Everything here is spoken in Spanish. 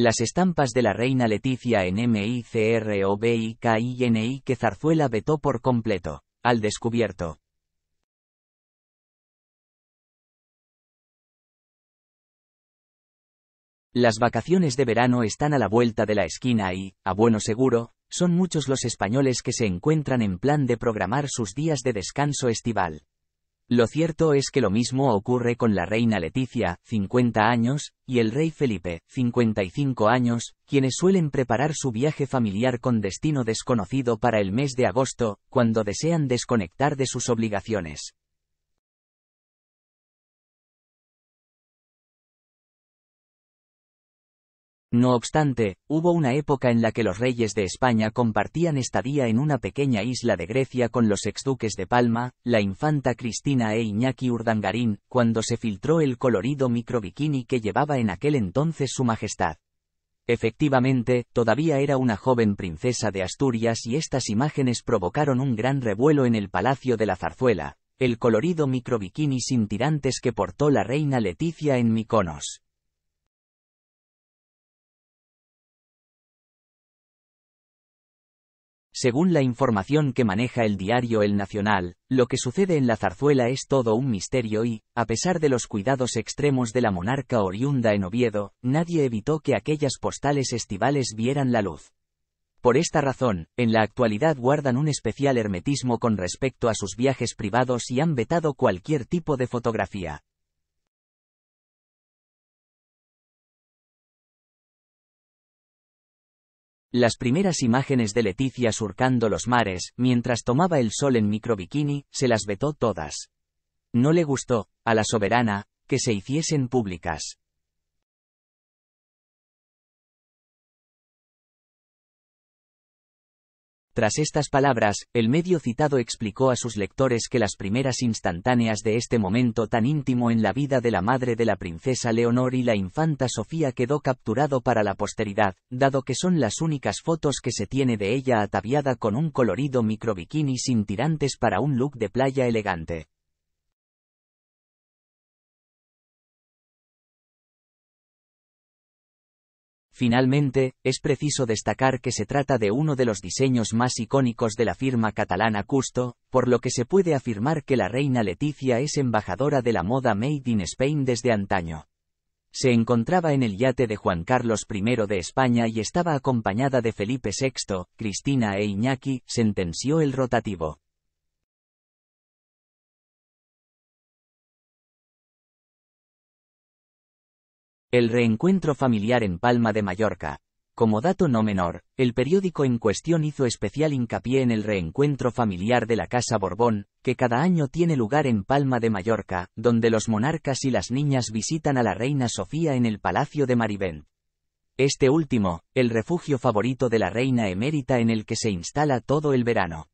Las estampas de la reina Leticia en MICROBIKINI que Zarzuela vetó por completo, al descubierto. Las vacaciones de verano están a la vuelta de la esquina y, a bueno seguro, son muchos los españoles que se encuentran en plan de programar sus días de descanso estival. Lo cierto es que lo mismo ocurre con la reina Leticia, 50 años, y el rey Felipe, 55 años, quienes suelen preparar su viaje familiar con destino desconocido para el mes de agosto, cuando desean desconectar de sus obligaciones. No obstante, hubo una época en la que los reyes de España compartían estadía en una pequeña isla de Grecia con los exduques de Palma, la infanta Cristina e Iñaki Urdangarín, cuando se filtró el colorido microbikini que llevaba en aquel entonces su majestad. Efectivamente, todavía era una joven princesa de Asturias y estas imágenes provocaron un gran revuelo en el Palacio de la Zarzuela, el colorido microbikini sin tirantes que portó la reina Leticia en Miconos. Según la información que maneja el diario El Nacional, lo que sucede en la zarzuela es todo un misterio y, a pesar de los cuidados extremos de la monarca oriunda en Oviedo, nadie evitó que aquellas postales estivales vieran la luz. Por esta razón, en la actualidad guardan un especial hermetismo con respecto a sus viajes privados y han vetado cualquier tipo de fotografía. Las primeras imágenes de Leticia surcando los mares, mientras tomaba el sol en microbikini, se las vetó todas. No le gustó, a la soberana, que se hiciesen públicas. Tras estas palabras, el medio citado explicó a sus lectores que las primeras instantáneas de este momento tan íntimo en la vida de la madre de la princesa Leonor y la infanta Sofía quedó capturado para la posteridad, dado que son las únicas fotos que se tiene de ella ataviada con un colorido micro bikini sin tirantes para un look de playa elegante. Finalmente, es preciso destacar que se trata de uno de los diseños más icónicos de la firma catalana Custo, por lo que se puede afirmar que la reina Leticia es embajadora de la moda Made in Spain desde antaño. Se encontraba en el yate de Juan Carlos I de España y estaba acompañada de Felipe VI, Cristina e Iñaki, sentenció el rotativo. El reencuentro familiar en Palma de Mallorca. Como dato no menor, el periódico en cuestión hizo especial hincapié en el reencuentro familiar de la Casa Borbón, que cada año tiene lugar en Palma de Mallorca, donde los monarcas y las niñas visitan a la reina Sofía en el Palacio de Marivent. Este último, el refugio favorito de la reina emérita en el que se instala todo el verano.